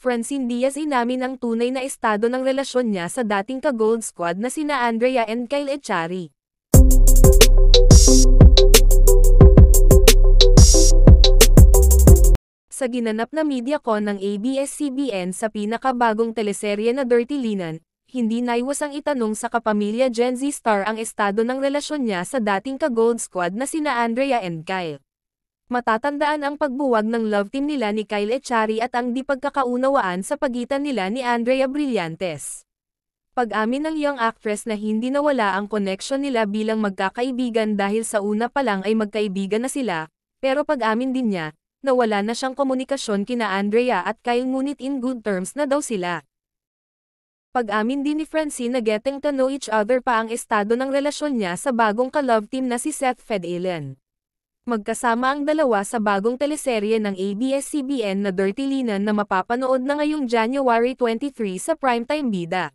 Francine Diaz inamin ang tunay na estado ng relasyon niya sa dating ka-Gold Squad na sina Andrea and Kyle Echari. Sa ginanap na media con ng ABS-CBN sa pinakabagong teleserye na Dirty Linen, hindi naiwas ang itanong sa kapamilya Gen Z star ang estado ng relasyon niya sa dating ka-Gold Squad na sina Andrea and Kyle matatandaan ang pagbuwag ng love team nila ni Kyle Echari at ang di pagkakaunawaan sa pagitan nila ni Andrea Brillantes. Pag-amin ng young actress na hindi nawala ang connection nila bilang magkakaibigan dahil sa una pa lang ay magkaibigan na sila, pero pag-amin din niya, nawala na siyang komunikasyon kina Andrea at Kyle ngunit in good terms na daw sila. Pag-amin din ni Francine na getting to know each other pa ang estado ng relasyon niya sa bagong ka-love team na si Seth Fedelen magkasama ang dalawa sa bagong teleserye ng ABS-CBN na Dirty Linen na mapapanood na ngayong January 23 sa Primetime Bida.